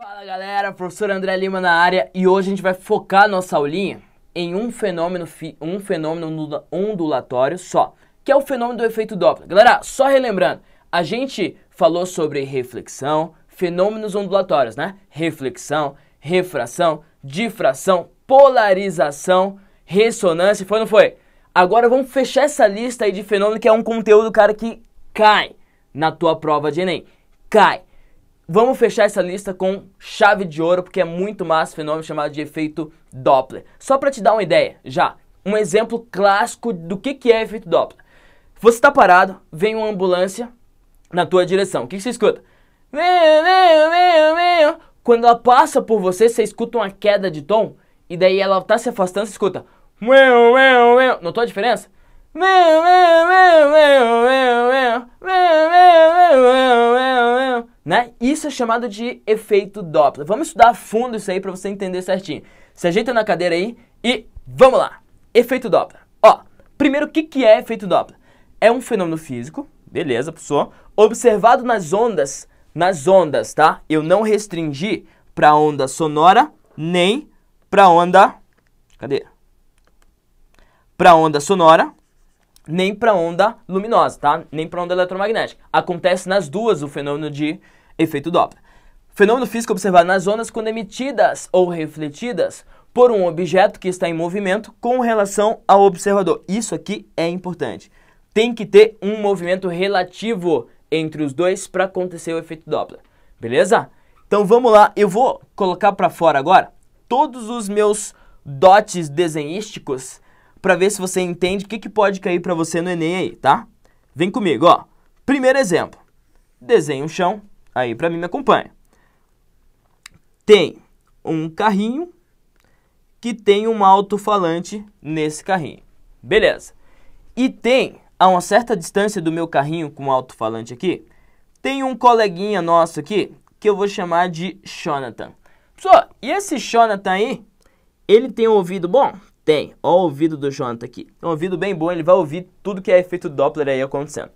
Fala galera, professor André Lima na área e hoje a gente vai focar nossa aulinha em um fenômeno, um fenômeno ondulatório só, que é o fenômeno do efeito Doppler. Galera, só relembrando, a gente falou sobre reflexão, fenômenos ondulatórios, né? Reflexão, refração, difração, polarização, ressonância, foi ou não foi? Agora vamos fechar essa lista aí de fenômeno que é um conteúdo, cara, que cai na tua prova de Enem. Cai. Vamos fechar essa lista com chave de ouro, porque é muito massa o fenômeno chamado de efeito Doppler. Só para te dar uma ideia, já, um exemplo clássico do que, que é efeito Doppler. Você está parado, vem uma ambulância na tua direção. O que, que você escuta? Quando ela passa por você, você escuta uma queda de tom, e daí ela está se afastando, você escuta. Notou a diferença? isso é chamado de efeito Doppler. Vamos estudar a fundo isso aí para você entender certinho. Se ajeita na cadeira aí e vamos lá. Efeito Doppler. Ó, primeiro o que, que é efeito Doppler? É um fenômeno físico, beleza, pessoal, observado nas ondas, nas ondas, tá? Eu não restringi para onda sonora nem para onda Cadê? Para onda sonora nem para onda luminosa, tá? Nem para onda eletromagnética. Acontece nas duas o fenômeno de efeito Doppler. Fenômeno físico observado nas ondas quando emitidas ou refletidas por um objeto que está em movimento com relação ao observador. Isso aqui é importante. Tem que ter um movimento relativo entre os dois para acontecer o efeito Doppler. Beleza? Então vamos lá, eu vou colocar para fora agora todos os meus dotes desenhísticos para ver se você entende o que, que pode cair para você no Enem aí, tá? Vem comigo, ó. Primeiro exemplo. Desenhe o chão aí para mim, me acompanha. Tem um carrinho que tem um alto-falante nesse carrinho. Beleza. E tem, a uma certa distância do meu carrinho com o alto-falante aqui, tem um coleguinha nosso aqui que eu vou chamar de Jonathan. Pessoal, e esse Jonathan aí, ele tem um ouvido bom? Tem. Ó o ouvido do Jonathan aqui. Um ouvido bem bom, ele vai ouvir tudo que é efeito Doppler aí acontecendo.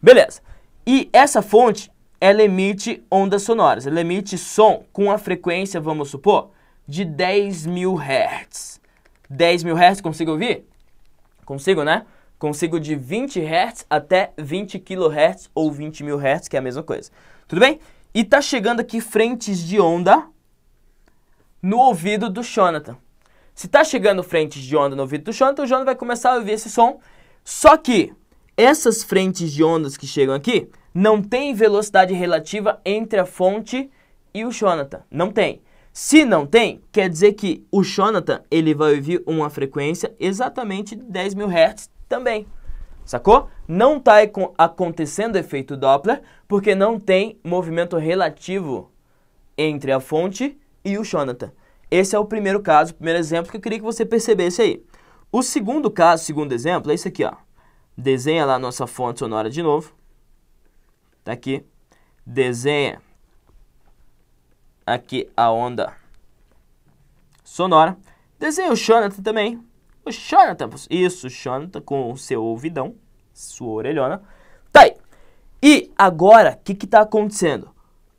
Beleza. E essa fonte, ela é emite ondas sonoras. Ela é emite som com a frequência, vamos supor, de 10.000 mil hertz. Hz, mil hertz, consigo ouvir? Consigo, né? Consigo de 20 hertz até 20 kilohertz ou 20.000 mil hertz, que é a mesma coisa. Tudo bem? E está chegando aqui frentes de onda no ouvido do Jonathan. Se está chegando frentes de onda no ouvido do Jonathan, o Jonathan vai começar a ouvir esse som. Só que essas frentes de ondas que chegam aqui não tem velocidade relativa entre a fonte e o Jonathan. Não tem. Se não tem, quer dizer que o Jonathan ele vai ouvir uma frequência exatamente de 10 mil Hz também. Sacou? Não está acontecendo efeito Doppler porque não tem movimento relativo entre a fonte e o Jonathan. Esse é o primeiro caso, o primeiro exemplo que eu queria que você percebesse aí. O segundo caso, segundo exemplo, é esse aqui, ó. Desenha lá a nossa fonte sonora de novo. Tá aqui. Desenha aqui a onda sonora. Desenha o Jonathan também. O Jonathan, isso, o Jonathan com o seu ouvidão, sua orelhona. Tá aí. E agora, o que que tá acontecendo?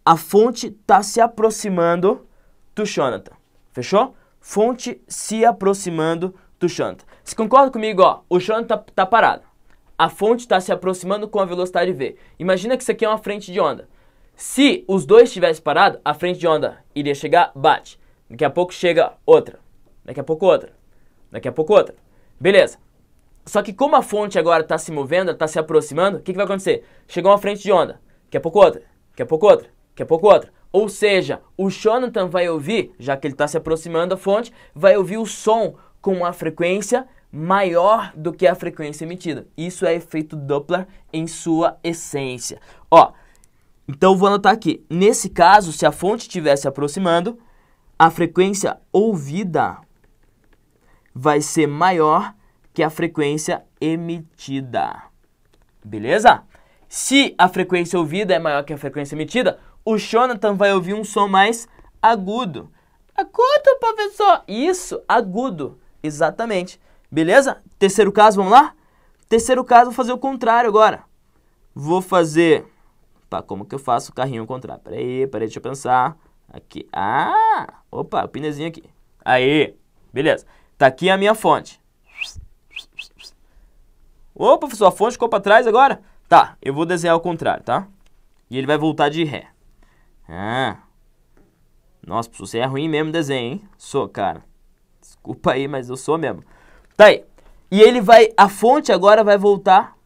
A fonte tá se aproximando do Jonathan. Fechou? Fonte se aproximando do Jonathan. Você concorda comigo, ó? O Jonathan tá, tá parado a fonte está se aproximando com a velocidade v. Imagina que isso aqui é uma frente de onda. Se os dois estivessem parados, a frente de onda iria chegar, bate. Daqui a pouco chega outra. Daqui a pouco outra. Daqui a pouco outra. Beleza. Só que como a fonte agora está se movendo, está se aproximando, o que, que vai acontecer? Chegou uma frente de onda. Daqui a pouco outra. Daqui a pouco outra. Daqui a pouco outra. Ou seja, o Jonathan vai ouvir, já que ele está se aproximando da fonte, vai ouvir o som com uma frequência maior do que a frequência emitida. Isso é efeito Doppler em sua essência. Ó, então vou anotar aqui. Nesse caso, se a fonte estiver se aproximando, a frequência ouvida vai ser maior que a frequência emitida. Beleza? Se a frequência ouvida é maior que a frequência emitida, o Jonathan vai ouvir um som mais agudo. Agudo, professor! Isso, agudo. Exatamente. Beleza? Terceiro caso, vamos lá? Terceiro caso, vou fazer o contrário agora. Vou fazer... Pá, tá, como que eu faço o carrinho ao contrário? Peraí, peraí, deixa eu pensar. Aqui. Ah! Opa, o pinezinho aqui. Aí, beleza. Tá aqui a minha fonte. Opa, professor, a fonte ficou pra trás agora? Tá, eu vou desenhar ao contrário, tá? E ele vai voltar de ré. Ah. Nossa, professor, você é ruim mesmo desenho, hein? Sou, cara. Desculpa aí, mas eu sou mesmo. Tá aí. E ele vai, a fonte agora vai voltar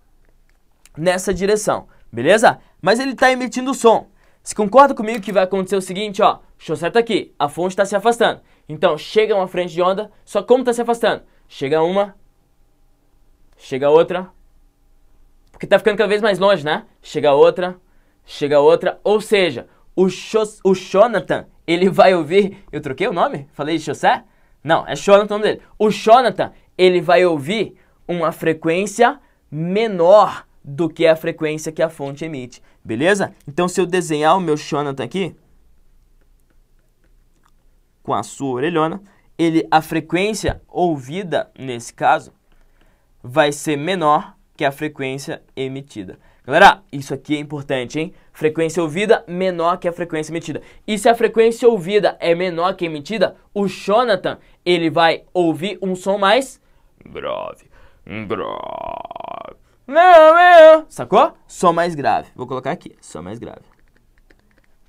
nessa direção, beleza? Mas ele está emitindo som. Se concorda comigo que vai acontecer o seguinte, ó, show tá aqui, a fonte está se afastando. Então chega uma frente de onda, só como está se afastando? Chega uma, chega outra, porque está ficando cada vez mais longe, né? Chega outra, chega outra, ou seja, o, o Jonathan, ele vai ouvir, eu troquei o nome? Falei de Chaussé? Não, é Jonathan o nome dele. O Jonathan, ele vai ouvir uma frequência menor do que a frequência que a fonte emite, beleza? Então, se eu desenhar o meu Jonathan aqui, com a sua orelhona, ele, a frequência ouvida, nesse caso, vai ser menor que a frequência emitida. Galera, isso aqui é importante, hein? Frequência ouvida menor que a frequência emitida. E se a frequência ouvida é menor que a emitida, o Jonathan, ele vai ouvir um som mais grave, grave. Não, meu, Sacou? Só mais grave. Vou colocar aqui, só mais grave.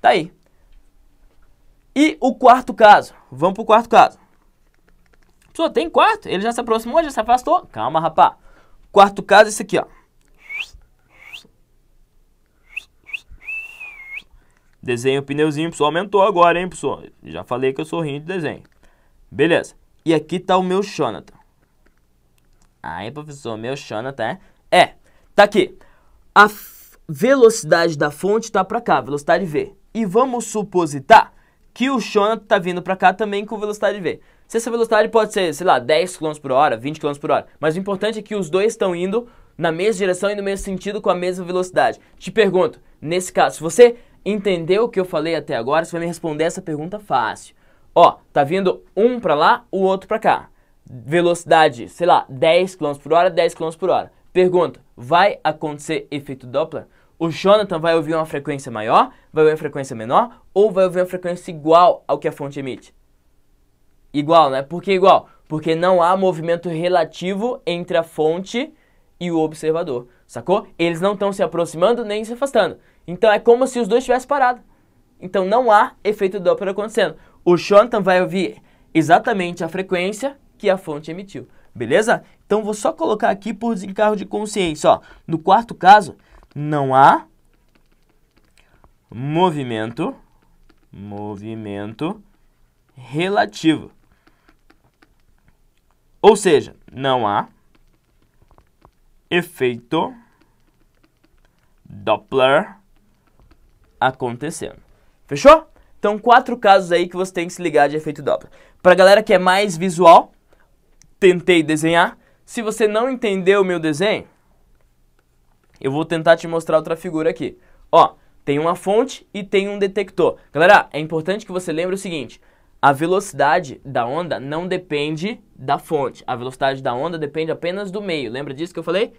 Tá aí. E o quarto caso. Vamos pro quarto caso. Pessoal, tem quarto? Ele já se aproximou, já se afastou? Calma, rapá. Quarto caso é esse aqui, ó. Desenho o pneuzinho, pessoal. Aumentou agora, hein, pessoal? Já falei que eu sou rindo de desenho. Beleza. E aqui tá o meu Jonathan. Aí, professor, meu Jonathan tá? é... É, tá aqui. A velocidade da fonte tá para cá, velocidade V. E vamos supositar que o Jonathan tá vindo para cá também com velocidade V. Se essa velocidade pode ser, sei lá, 10 km por hora, 20 km por hora. Mas o importante é que os dois estão indo na mesma direção e no mesmo sentido com a mesma velocidade. Te pergunto, nesse caso, se você entendeu o que eu falei até agora, você vai me responder essa pergunta fácil. Ó, tá vindo um para lá, o outro para cá velocidade, sei lá, 10 km por hora, 10 km por hora. Pergunta, vai acontecer efeito Doppler? O Jonathan vai ouvir uma frequência maior, vai ouvir uma frequência menor ou vai ouvir uma frequência igual ao que a fonte emite? Igual, né? Por que igual? Porque não há movimento relativo entre a fonte e o observador, sacou? Eles não estão se aproximando nem se afastando. Então é como se os dois tivessem parado Então não há efeito Doppler acontecendo. O Jonathan vai ouvir exatamente a frequência que a fonte emitiu. Beleza? Então vou só colocar aqui por desencargo de consciência. Ó. No quarto caso, não há movimento, movimento relativo. Ou seja, não há efeito Doppler acontecendo. Fechou? Então, quatro casos aí que você tem que se ligar de efeito Doppler. Para galera que é mais visual, tentei desenhar. Se você não entendeu o meu desenho, eu vou tentar te mostrar outra figura aqui. Ó, tem uma fonte e tem um detector. Galera, é importante que você lembre o seguinte: a velocidade da onda não depende da fonte. A velocidade da onda depende apenas do meio. Lembra disso que eu falei?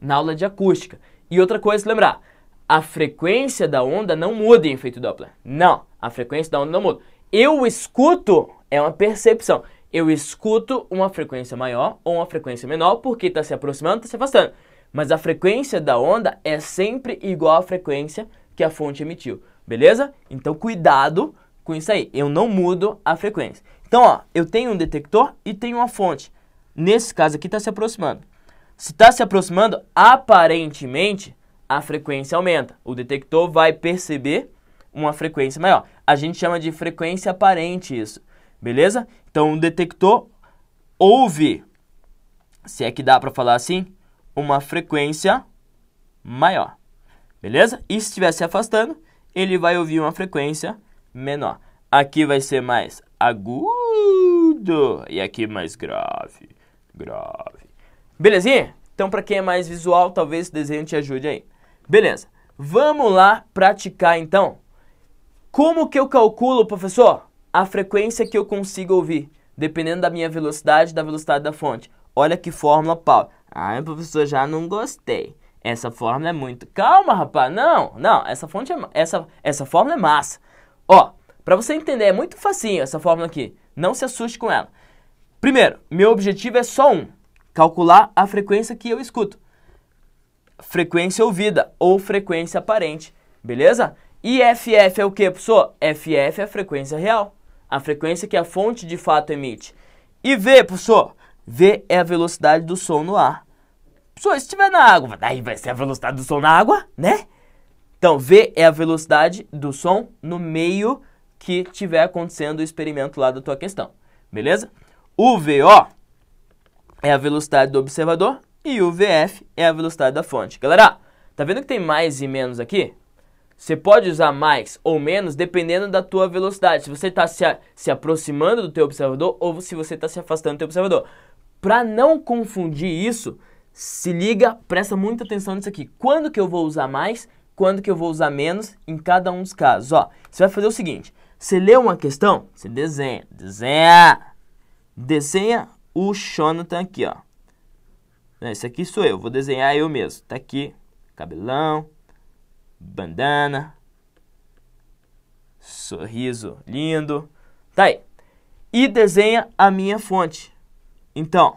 Na aula de acústica. E outra coisa, lembrar: a frequência da onda não muda em efeito Doppler. Não, a frequência da onda não muda. Eu escuto é uma percepção eu escuto uma frequência maior ou uma frequência menor, porque está se aproximando, está se afastando. Mas a frequência da onda é sempre igual à frequência que a fonte emitiu, beleza? Então cuidado com isso aí, eu não mudo a frequência. Então, ó, eu tenho um detector e tenho uma fonte. Nesse caso aqui está se aproximando. Se está se aproximando, aparentemente a frequência aumenta. O detector vai perceber uma frequência maior. A gente chama de frequência aparente isso. Beleza? Então, detectou, houve, se é que dá para falar assim, uma frequência maior. Beleza? E se estiver se afastando, ele vai ouvir uma frequência menor. Aqui vai ser mais agudo e aqui mais grave, grave. Belezinha? Então, para quem é mais visual, talvez esse desenho te ajude aí. Beleza. Vamos lá praticar então. Como que eu calculo, professor? a frequência que eu consigo ouvir, dependendo da minha velocidade da velocidade da fonte. Olha que fórmula pau. Ah, professor, já não gostei. Essa fórmula é muito. Calma, rapaz. Não, não. Essa fonte é essa essa fórmula é massa. Ó, para você entender é muito facinho essa fórmula aqui. Não se assuste com ela. Primeiro, meu objetivo é só um: calcular a frequência que eu escuto. Frequência ouvida ou frequência aparente, beleza? E FF é o que, professor? FF é a frequência real a frequência que a fonte de fato emite. E V, professor, V é a velocidade do som no ar. Professor, se estiver na água, daí vai ser a velocidade do som na água, né? Então, V é a velocidade do som no meio que tiver acontecendo o experimento lá da tua questão, beleza? O VO é a velocidade do observador e o VF é a velocidade da fonte. Galera, tá vendo que tem mais e menos aqui? Você pode usar mais ou menos dependendo da tua velocidade. Se você está se, se, aproximando do teu observador ou se você está se afastando do teu observador. Para não confundir isso, se liga, presta muita atenção nisso aqui. Quando que eu vou usar mais, quando que eu vou usar menos em cada um dos casos. Ó, você vai fazer o seguinte, você lê uma questão, você desenha, desenha, desenha o Jonathan aqui, ó. Esse aqui sou eu, vou desenhar eu mesmo. Tá aqui, cabelão, bandana, sorriso lindo. Tá aí. E desenha a minha fonte. Então,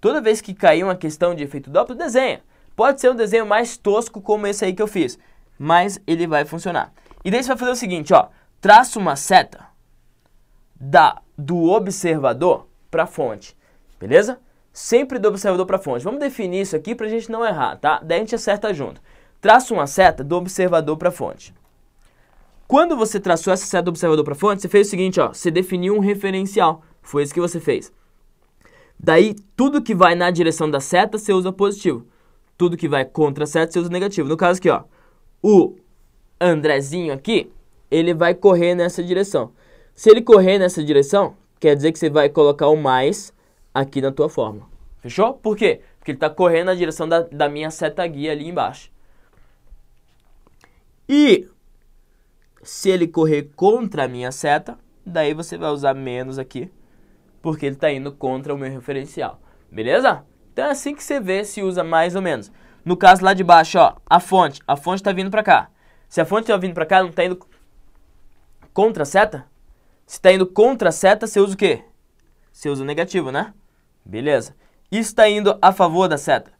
toda vez que cair uma questão de efeito Doppler, desenha. Pode ser um desenho mais tosco como esse aí que eu fiz, mas ele vai funcionar. E daí você vai fazer o seguinte, ó, traça uma seta da do observador para a fonte, beleza? Sempre do observador para a fonte. Vamos definir isso aqui para a gente não errar, tá? Daí a gente acerta junto traça uma seta do observador para a fonte. Quando você traçou essa seta do observador para a fonte, você fez o seguinte, ó, você definiu um referencial. Foi isso que você fez. Daí, tudo que vai na direção da seta, você usa positivo. Tudo que vai contra a seta, você usa negativo. No caso aqui, ó, o Andrezinho aqui, ele vai correr nessa direção. Se ele correr nessa direção, quer dizer que você vai colocar o mais aqui na tua fórmula. Fechou? Por quê? Porque ele está correndo na direção da, da minha seta guia ali embaixo. E se ele correr contra a minha seta, daí você vai usar menos aqui, porque ele está indo contra o meu referencial. Beleza? Então é assim que você vê se usa mais ou menos. No caso lá de baixo, ó, a fonte. A fonte está vindo para cá. Se a fonte está vindo para cá, não está indo contra a seta? Se está indo contra a seta, você usa o quê? Você usa o negativo, né? Beleza. Isso está indo a favor da seta.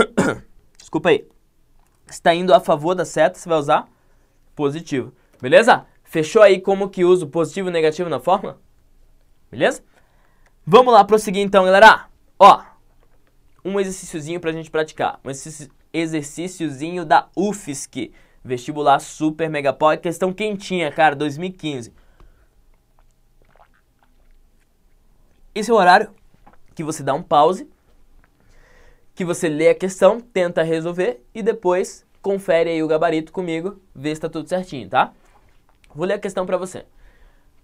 Desculpa aí está indo a favor da seta, você vai usar positivo. Beleza? Fechou aí como que uso positivo e negativo na fórmula? Beleza? Vamos lá prosseguir então, galera. Ó, um exercíciozinho pra gente praticar. Um exercíciozinho da UFSC. Vestibular Super Mega pó é questão quentinha, cara, 2015. Esse é o horário que você dá um pause que você lê a questão, tenta resolver e depois confere aí o gabarito comigo, vê se tá tudo certinho, tá? Vou ler a questão para você.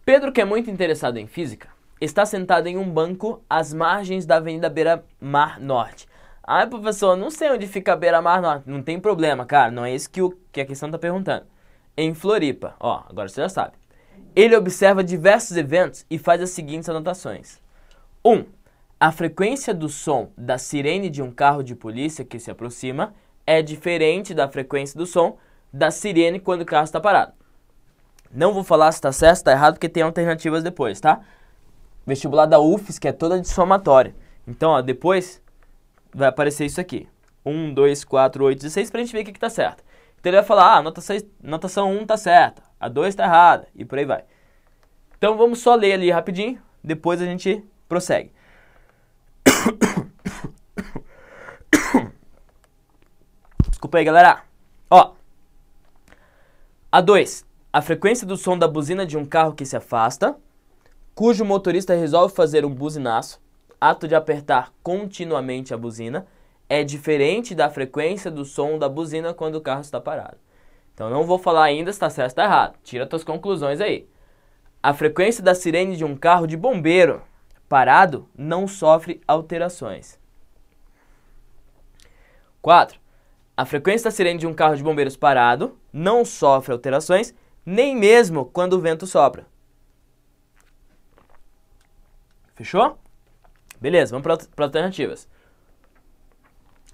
Pedro, que é muito interessado em física, está sentado em um banco às margens da Avenida Beira Mar Norte. Ah, professor, não sei onde fica a Beira Mar Norte. Não tem problema, cara, não é isso que, o, que a questão está perguntando. Em Floripa, ó, agora você já sabe. Ele observa diversos eventos e faz as seguintes anotações. 1. Um, a frequência do som da sirene de um carro de polícia que se aproxima é diferente da frequência do som da sirene quando o carro está parado. Não vou falar se está certo ou está errado, porque tem alternativas depois, tá? Vestibular da UFES, que é toda de somatória. Então, ó, depois vai aparecer isso aqui. 1, 2, 4, 8, 16, para a gente ver o que está certo. Então ele vai falar, ah, nota 6, notação 1 está certa, a 2 está errada, e por aí vai. Então vamos só ler ali rapidinho, depois a gente prossegue. Desculpa aí, galera. Ó. A2. A frequência do som da buzina de um carro que se afasta, cujo motorista resolve fazer um buzinaço, ato de apertar continuamente a buzina, é diferente da frequência do som da buzina quando o carro está parado. Então não vou falar ainda se está certo ou está errado. Tira tuas conclusões aí. A frequência da sirene de um carro de bombeiro parado não sofre alterações. 4. A frequência da sirene de um carro de bombeiros parado não sofre alterações, nem mesmo quando o vento sopra. Fechou? Beleza, vamos para alternativas.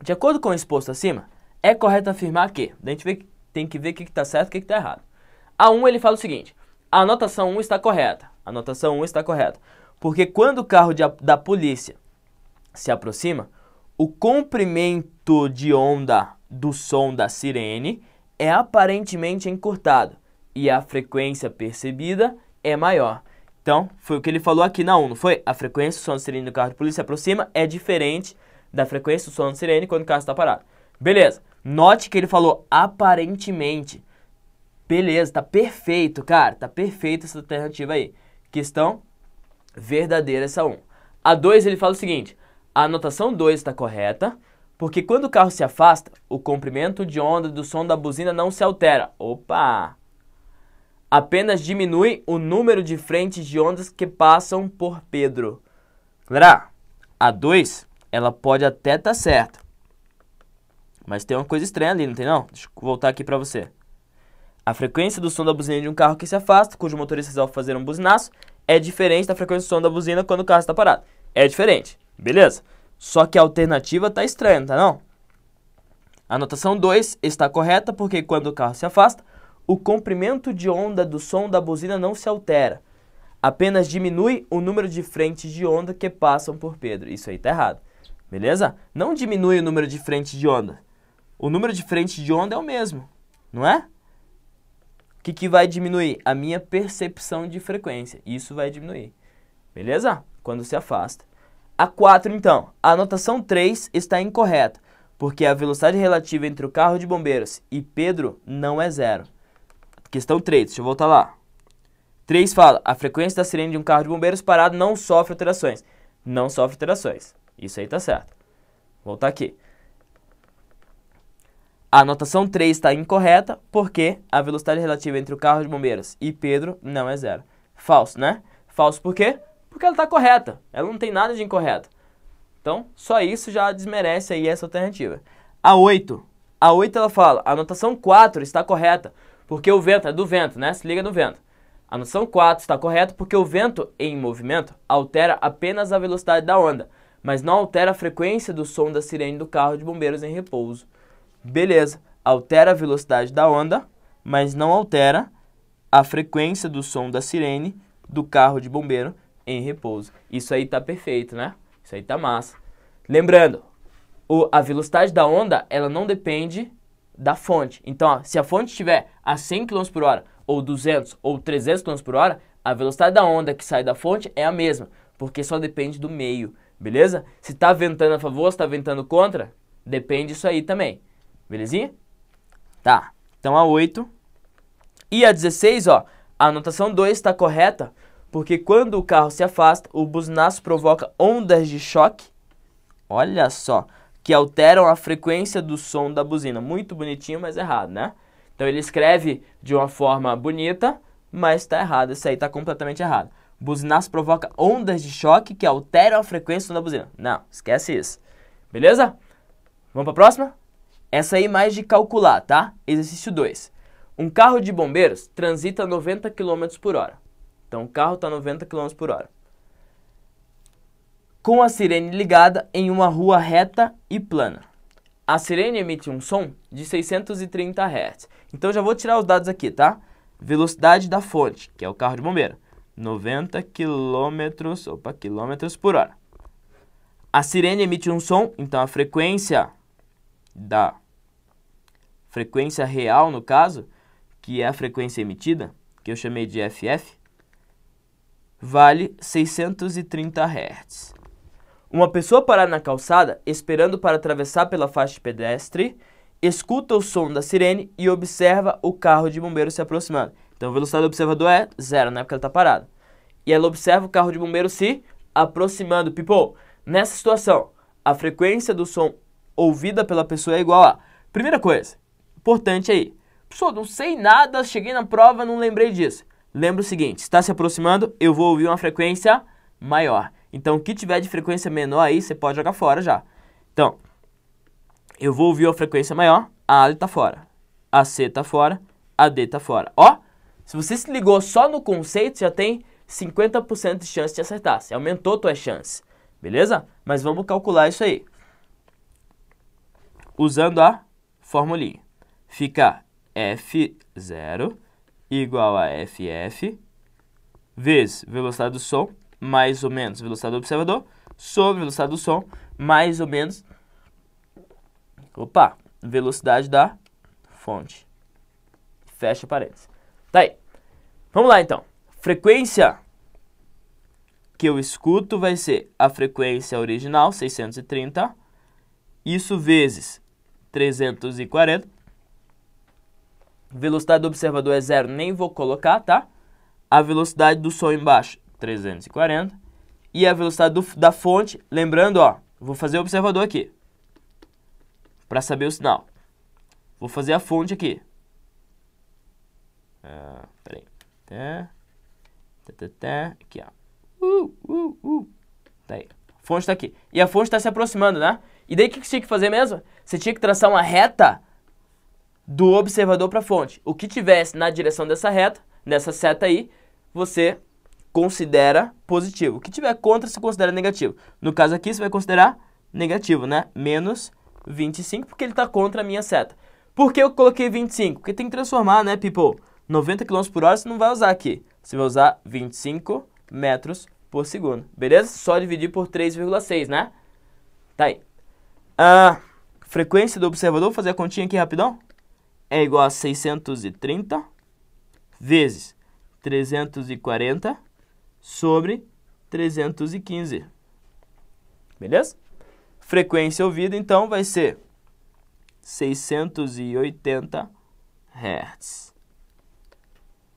De acordo com o exposto acima, é correto afirmar que, a gente vê, tem que ver o que está certo e o que está errado. A 1 ele fala o seguinte, a anotação 1 está correta, a anotação 1 está correta. Porque quando o carro de, da polícia se aproxima, o comprimento de onda do som da sirene é aparentemente encurtado e a frequência percebida é maior. Então, foi o que ele falou aqui na 1, não foi? A frequência do som da sirene do carro de polícia se aproxima é diferente da frequência do som da sirene quando o carro está parado. Beleza. Note que ele falou aparentemente. Beleza, tá perfeito, cara. Tá perfeita essa alternativa aí. Questão verdadeira essa 1. A 2 ele fala o seguinte: a anotação 2 está correta, porque quando o carro se afasta, o comprimento de onda do som da buzina não se altera. Opa! Apenas diminui o número de frentes de ondas que passam por Pedro. Galera, a 2 ela pode até estar tá certa. Mas tem uma coisa estranha ali, não tem não? Deixa eu voltar aqui para você. A frequência do som da buzina de um carro que se afasta, cujo motorista resolve fazer um buzinaço, é diferente da frequência do som da buzina quando o carro está parado. É diferente, beleza? Só que a alternativa está estranha, tá não? A notação 2 está correta porque quando o carro se afasta, o comprimento de onda do som da buzina não se altera. Apenas diminui o número de frentes de onda que passam por Pedro. Isso aí está errado. Beleza? Não diminui o número de frentes de onda. O número de frentes de onda é o mesmo, não é? O que, que vai diminuir? A minha percepção de frequência. Isso vai diminuir. Beleza? Quando se afasta. A 4, então. A anotação 3 está incorreta, porque a velocidade relativa entre o carro de bombeiros e Pedro não é zero. Questão 3, deixa eu voltar lá. 3 fala, a frequência da sirene de um carro de bombeiros parado não sofre alterações. Não sofre alterações. Isso aí está certo. Voltar aqui. A anotação 3 está incorreta porque a velocidade relativa entre o carro de bombeiros e Pedro não é zero. Falso, né? Falso por quê? Porque ela está correta. Ela não tem nada de incorreto. Então, só isso já desmerece aí essa alternativa. A 8. A 8 ela fala, a anotação 4 está correta porque o vento, é do vento, né? Se liga no vento. A noção 4 está correta porque o vento em movimento altera apenas a velocidade da onda, mas não altera a frequência do som da sirene do carro de bombeiros em repouso. Beleza, altera a velocidade da onda, mas não altera a frequência do som da sirene do carro de bombeiro em repouso. Isso aí tá perfeito, né? Isso aí tá massa. Lembrando, o, a velocidade da onda, ela não depende da fonte. Então, ó, se a fonte estiver a 100 km por hora, ou 200, ou 300 km por hora, a velocidade da onda que sai da fonte é a mesma, porque só depende do meio, beleza? Se está ventando a favor, se está ventando contra, depende disso aí também. Belezinha? Tá. Então a 8 e a 16, ó, a anotação 2 está correta, porque quando o carro se afasta, o buzinaço provoca ondas de choque. Olha só, que alteram a frequência do som da buzina. Muito bonitinho, mas errado, né? Então ele escreve de uma forma bonita, mas está errado. Isso aí está completamente errado. Buzinaço provoca ondas de choque que alteram a frequência da buzina. Não, esquece isso. Beleza? Vamos para a próxima? Essa aí mais de calcular, tá? Exercício 2. Um carro de bombeiros transita 90 km por hora. Então o carro está 90 km por hora. Com a sirene ligada em uma rua reta e plana. A sirene emite um som de 630 Hz. Então já vou tirar os dados aqui, tá? Velocidade da fonte, que é o carro de bombeiro. 90 km, opa, quilômetros por hora. A sirene emite um som, então a frequência da frequência real, no caso, que é a frequência emitida, que eu chamei de FF, vale 630 Hz. Uma pessoa parada na calçada, esperando para atravessar pela faixa de pedestre, escuta o som da sirene e observa o carro de bombeiro se aproximando. Então a velocidade do observador é zero, né? Porque ela está parada. E ela observa o carro de bombeiro se aproximando. Pipo, nessa situação, a frequência do som ouvida pela pessoa é igual a... Primeira coisa, Importante aí. Pessoal, não sei nada, cheguei na prova, não lembrei disso. Lembra o seguinte, está se aproximando, eu vou ouvir uma frequência maior. Então, o que tiver de frequência menor aí, você pode jogar fora já. Então, eu vou ouvir a frequência maior, a A está fora, a C está fora, a D está fora. Ó, se você se ligou só no conceito, já tem 50% de chance de acertar. Você aumentou tua chance, beleza? Mas vamos calcular isso aí. Usando a formulinha fica F0 igual a FF vezes velocidade do som mais ou menos velocidade do observador sobre velocidade do som mais ou menos opa, velocidade da fonte. Fecha parênteses. Tá aí. Vamos lá então. Frequência que eu escuto vai ser a frequência original, 630, isso vezes 340 Velocidade do observador é zero, nem vou colocar, tá? A velocidade do sol embaixo, 340. E a velocidade do, da fonte, lembrando, ó, vou fazer o observador aqui. Para saber o sinal. Vou fazer a fonte aqui. Ah, peraí. Tá. Tá, tá, tá. Aqui, ó. Uh, uh, uh. Tá aí. A fonte está aqui. E a fonte está se aproximando, né? E daí o que você tinha que fazer mesmo? Você tinha que traçar uma reta do observador para a fonte. O que tivesse na direção dessa reta, nessa seta aí, você considera positivo. O que tiver contra, você considera negativo. No caso aqui, você vai considerar negativo, né? Menos 25, porque ele está contra a minha seta. Por que eu coloquei 25? Porque tem que transformar, né, people? 90 km por hora você não vai usar aqui. Você vai usar 25 metros por segundo, beleza? Só dividir por 3,6, né? Tá aí. A ah, frequência do observador, vou fazer a continha aqui rapidão é igual a 630 vezes 340 sobre 315. Beleza? Frequência ouvida, então, vai ser 680 Hz.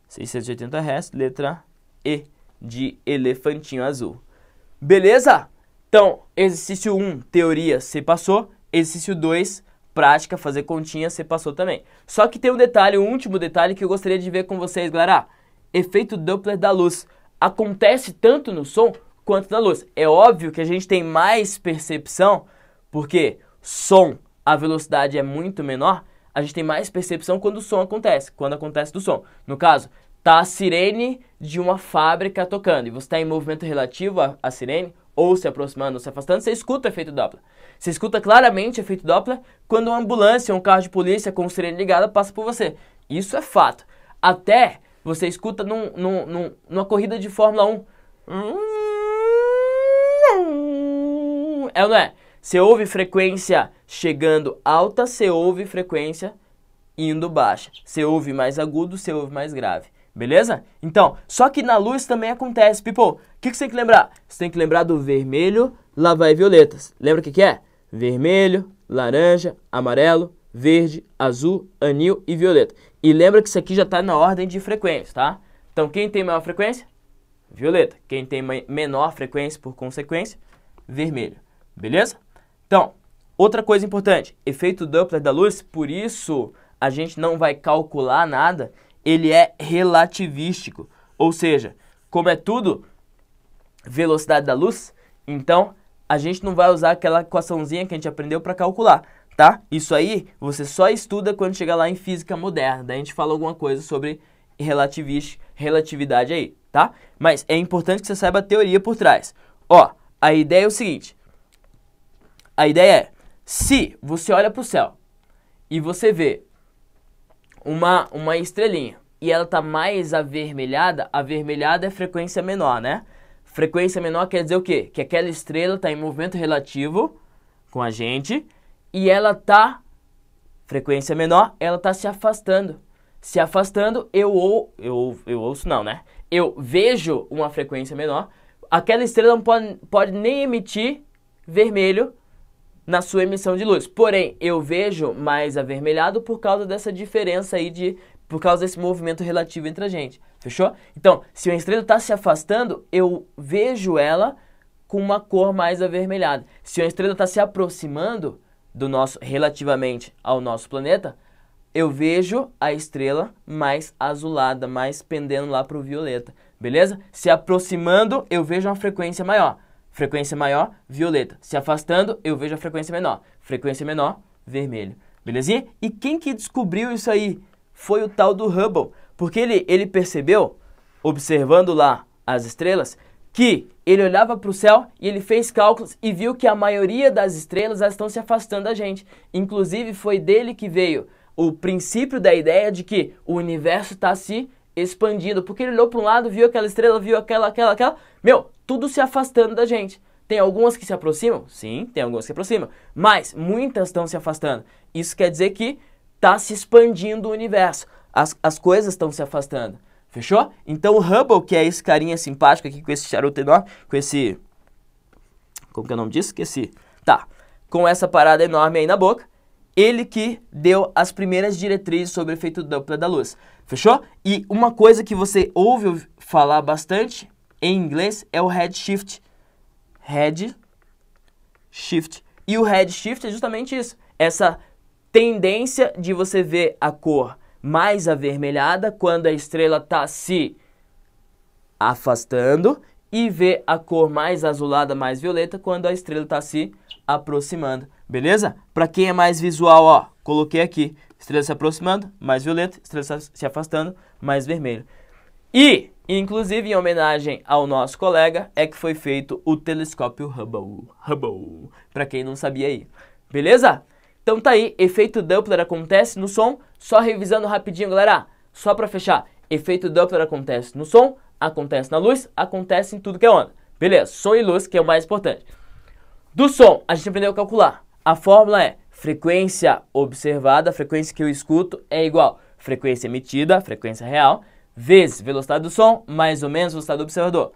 680 Hz, letra E de elefantinho azul. Beleza? Então, exercício 1, teoria, você passou. Exercício 2, prática, fazer continha, você passou também. Só que tem um detalhe, um último detalhe que eu gostaria de ver com vocês, galera. efeito Doppler da luz. Acontece tanto no som quanto na luz. É óbvio que a gente tem mais percepção, porque som, a velocidade é muito menor, a gente tem mais percepção quando o som acontece, quando acontece do som. No caso, tá a sirene de uma fábrica tocando e você está em movimento relativo à, à sirene, ou se aproximando ou se afastando, você escuta o efeito Doppler. Você escuta claramente o efeito Doppler quando uma ambulância ou um carro de polícia com sirene ligada passa por você. Isso é fato. Até você escuta num, num, num, numa corrida de Fórmula 1. É ou não é? Você ouve frequência chegando alta, você ouve frequência indo baixa. Você ouve mais agudo, você ouve mais grave. Beleza? Então, só que na luz também acontece, people. O que, que você tem que lembrar? Você tem que lembrar do vermelho, lá vai violetas. Lembra o que, que é? Vermelho, laranja, amarelo, verde, azul, anil e violeta. E lembra que isso aqui já está na ordem de frequência, tá? Então, quem tem maior frequência? Violeta. Quem tem menor frequência, por consequência, vermelho. Beleza? Então, outra coisa importante, efeito Doppler da luz, por isso a gente não vai calcular nada ele é relativístico, ou seja, como é tudo velocidade da luz, então a gente não vai usar aquela equaçãozinha que a gente aprendeu para calcular, tá? Isso aí você só estuda quando chegar lá em física moderna, daí a gente fala alguma coisa sobre relatividade aí, tá? Mas é importante que você saiba a teoria por trás. Ó, a ideia é o seguinte, a ideia é, se você olha para o céu e você vê uma, uma estrelinha e ela está mais avermelhada, avermelhada é frequência menor, né? Frequência menor quer dizer o quê? Que aquela estrela está em movimento relativo com a gente e ela está frequência menor, ela está se afastando. Se afastando, eu ou eu, eu ouço não, né? Eu vejo uma frequência menor. Aquela estrela não pode, pode nem emitir vermelho na sua emissão de luz. Porém, eu vejo mais avermelhado por causa dessa diferença aí de por causa desse movimento relativo entre a gente. Fechou? Então, se uma estrela está se afastando, eu vejo ela com uma cor mais avermelhada. Se uma estrela está se aproximando do nosso relativamente ao nosso planeta, eu vejo a estrela mais azulada, mais pendendo lá para o violeta. Beleza? Se aproximando, eu vejo uma frequência maior. Frequência maior, violeta. Se afastando, eu vejo a frequência menor. Frequência menor, vermelho. Belezinha? E quem que descobriu isso aí? Foi o tal do Hubble. Porque ele, ele percebeu, observando lá as estrelas, que ele olhava para o céu e ele fez cálculos e viu que a maioria das estrelas estão se afastando da gente. Inclusive, foi dele que veio o princípio da ideia de que o universo está se expandindo. Porque ele olhou para um lado, viu aquela estrela, viu aquela, aquela, aquela. Meu, tudo se afastando da gente. Tem algumas que se aproximam? Sim, tem algumas que se aproximam. Mas muitas estão se afastando. Isso quer dizer que está se expandindo o universo. As, as coisas estão se afastando. Fechou? Então o Hubble, que é esse carinha simpático aqui com esse charuto enorme, com esse. Como que é o nome disso? Esqueci. Tá. Com essa parada enorme aí na boca, ele que deu as primeiras diretrizes sobre o efeito Doppler da luz. Fechou? E uma coisa que você ouve falar bastante em inglês é o redshift. Redshift. E o redshift é justamente isso, essa tendência de você ver a cor mais avermelhada quando a estrela está se afastando e ver a cor mais azulada, mais violeta quando a estrela está se aproximando, beleza? Para quem é mais visual, ó, coloquei aqui, estrela se aproximando, mais violeta, estrela se afastando, mais vermelho. E, inclusive, em homenagem ao nosso colega, é que foi feito o telescópio Hubble. Hubble, para quem não sabia aí. Beleza? Então tá aí, efeito Doppler acontece no som, só revisando rapidinho, galera. Só para fechar, efeito Doppler acontece no som, acontece na luz, acontece em tudo que é onda. Beleza, som e luz que é o mais importante. Do som, a gente aprendeu a calcular. A fórmula é frequência observada, a frequência que eu escuto é igual frequência emitida, frequência real, vezes velocidade do som, mais ou menos velocidade do observador.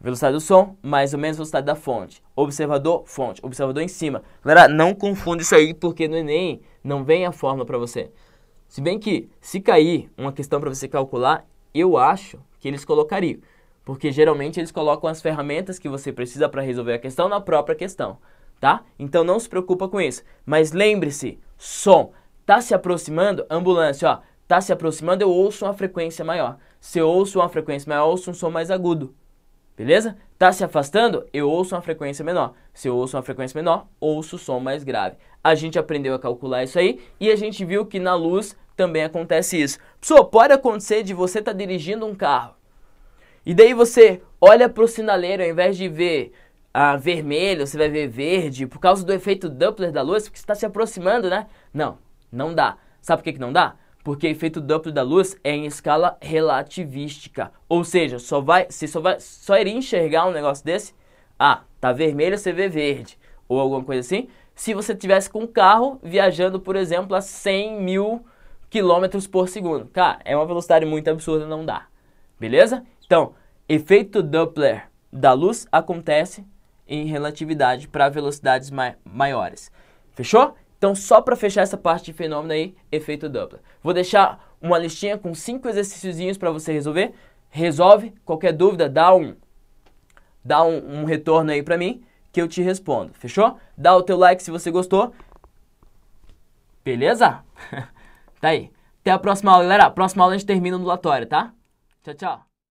Velocidade do som, mais ou menos velocidade da fonte. Observador, fonte. Observador em cima. Galera, não confunda isso aí, porque no Enem não vem a fórmula para você. Se bem que, se cair uma questão para você calcular, eu acho que eles colocariam. Porque geralmente eles colocam as ferramentas que você precisa para resolver a questão na própria questão, tá? Então não se preocupa com isso. Mas lembre-se, som. Tá se aproximando? Ambulância, ó tá se aproximando, eu ouço uma frequência maior. Se eu ouço uma frequência maior, eu ouço um som mais agudo. Beleza? Tá se afastando, eu ouço uma frequência menor. Se eu ouço uma frequência menor, ouço o som mais grave. A gente aprendeu a calcular isso aí e a gente viu que na luz também acontece isso. Pessoal, pode acontecer de você estar tá dirigindo um carro e daí você olha para o sinaleiro ao invés de ver ah, vermelho, você vai ver verde por causa do efeito Doppler da luz, porque está se aproximando, né? Não, não dá. Sabe por que, que não dá? porque efeito duplo da luz é em escala relativística. Ou seja, só vai, você só vai, só iria enxergar um negócio desse? Ah, tá vermelho, você vê verde, ou alguma coisa assim. Se você tivesse com um carro viajando, por exemplo, a 100 mil quilômetros por segundo. Cara, é uma velocidade muito absurda, não dá. Beleza? Então, efeito Doppler da luz acontece em relatividade para velocidades mai maiores. Fechou? Então, só para fechar essa parte de fenômeno aí, efeito Doppler. Vou deixar uma listinha com cinco exercíciozinhos para você resolver. Resolve, qualquer dúvida, dá um dá um, um retorno aí para mim que eu te respondo, fechou? Dá o teu like se você gostou. Beleza? tá aí. Até a próxima aula, galera. A próxima aula a gente termina no latório, tá? Tchau, tchau.